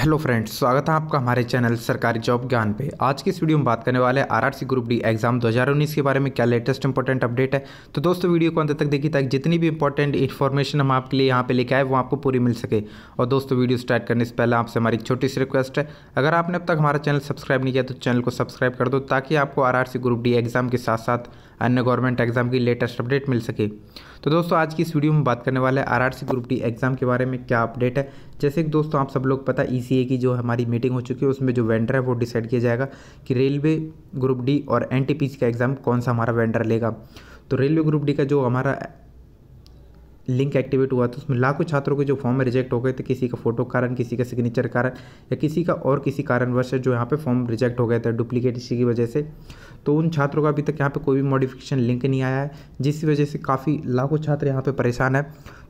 hello friends स्वागत है आपका हमारे चैनल सरकारी जॉब ज्ञान पे आज की इस वीडियो में बात करने वाले हैं आरआरसी ग्रुप डी एग्जाम 2019 के बारे में क्या लेटेस्ट इंपॉर्टेंट अपडेट है तो दोस्तों वीडियो को अंत तक देखिए ताकि जितनी भी इंपॉर्टेंट इन्फॉर्मेशन हम आपके लिए यहाँ पे लेके आए वो आपको पूरी मिल सके और दोस्तों वीडियो स्टार्ट करने से पहले आपसे हमारी छोटी सी रिक्वेस्ट है अगर आपने अब तक हमारा चैनल सब्सक्राइब नहीं किया तो चैनल को सब्सक्राइब कर दो ताकि आपको आर ग्रुप डी एग्जाम के साथ साथ अन्य गवर्नमेंट एग्जाम की लेटेस्ट अपडेट मिल सके तो दोस्तों आज की इस वीडियो में बात करने वाले R C group D exam के बारे में क्या अपडेट है जैसे कि दोस्तों आप सब लोग पता ई की जो हमारी मीटिंग हो चुकी है उसमें जो वेंडर है वो डिसाइड किया जाएगा कि रेलवे ग्रुप डी और एन का एग्ज़ाम कौन सा हमारा वेंडर लेगा तो रेलवे ग्रुप डी का जो हमारा लिंक एक्टिवेट हुआ था उसमें लाखों छात्रों के जो फॉर्म रिजेक्ट हो गए थे किसी का फोटो कारण किसी का सिग्नेचर कारण या किसी का और किसी कारणवश जो यहाँ पे फॉर्म रिजेक्ट हो गया था डुप्लीकेट इसी की वजह से तो उन छात्रों का अभी तक यहाँ पे कोई भी मॉडिफिकेशन लिंक नहीं आया है जिस वजह से काफ़ी लाखों छात्र यहाँ पर परेशान है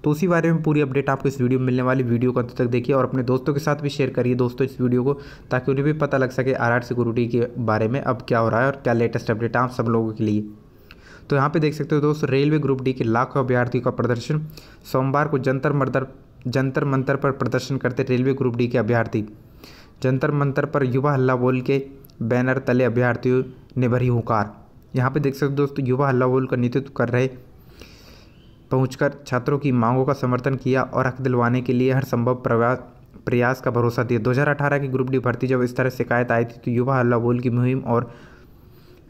तो उसी बारे में पूरी अपडेट आपको इस वीडियो में मिलने वाली वीडियो को अंत तक देखिए और अपने दोस्तों के साथ भी शेयर करिए दोस्तों इस वीडियो को ताकि उन्हें भी पता लग सके आर आर सिक्योरिटी के बारे में अब क्या हो रहा है और क्या लेटेस्ट अपडेट है आप सब लोगों के लिए तो यहाँ पे देख सकते हो दोस्त रेलवे ग्रुप डी के लाखों अभ्यर्थियों का प्रदर्शन सोमवार को जंतर मंतर जंतर मंतर पर प्रदर्शन करते रेलवे ग्रुप डी के अभ्यर्थी जंतर मंतर पर युवा हल्ला बोल के बैनर तले अभ्यर्थियों ने भरी हुकार यहाँ पे देख सकते हो दोस्तों युवा हल्ला बोल का नेतृत्व कर रहे पहुंचकर छात्रों की मांगों का समर्थन किया और हक दिलवाने के लिए हर संभव प्रयास प्रयास का भरोसा दिया 2018 की ग्रुप डी भर्ती जब इस तरह शिकायत आई थी तो युवा हल्ला बोल की मुहिम और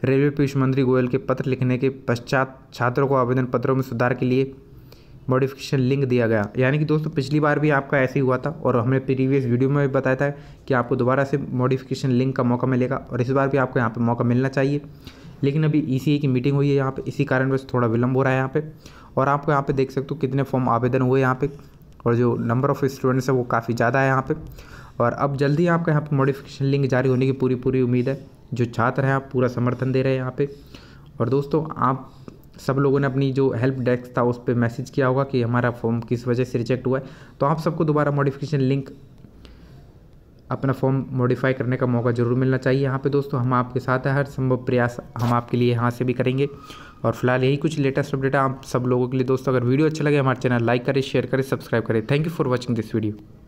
रेलवे पीयूष मंत्री गोयल के पत्र लिखने के पश्चात छात्रों को आवेदन पत्रों में सुधार के लिए मॉडिफिकेशन लिंक दिया गया यानी कि दोस्तों पिछली बार भी आपका ऐसे ही हुआ था और हमने प्रीवियस वीडियो में भी बताया था कि आपको दोबारा से मॉडिफिकेशन लिंक का मौका मिलेगा और इस बार भी आपको यहाँ पर मौका मिलना चाहिए लेकिन अभी ई e की मीटिंग हुई है यहाँ पर इसी कारण बस थोड़ा विलंब हो रहा है यहाँ पर और आपको यहाँ पर देख सकते हो कितने फॉर्म आवेदन हुए यहाँ पर और जो नंबर ऑफ़ स्टूडेंट्स है वो काफ़ी ज़्यादा है यहाँ पर और अब जल्दी आपका यहाँ पर मॉडिफिकेशन लिंक जारी होने की पूरी पूरी उम्मीद है जो छात्र हैं आप पूरा समर्थन दे रहे हैं यहाँ पे और दोस्तों आप सब लोगों ने अपनी जो हेल्प डेस्क था उस पर मैसेज किया होगा कि हमारा फॉर्म किस वजह से रिजेक्ट हुआ है तो आप सबको दोबारा मॉडिफिकेशन लिंक अपना फॉर्म मॉडिफाई करने का मौका ज़रूर मिलना चाहिए यहाँ पे दोस्तों हम आपके साथ हैं हर संभव प्रयास हम आपके लिए यहाँ से भी करेंगे और फिलहाल यही कुछ लेटेस्ट अपडेट आप सब लोगों के लिए दोस्तों अगर वीडियो अच्छा लगे हमारे चैनल लाइक करें शेयर करें सब्सक्राइब करें thank you for watching this video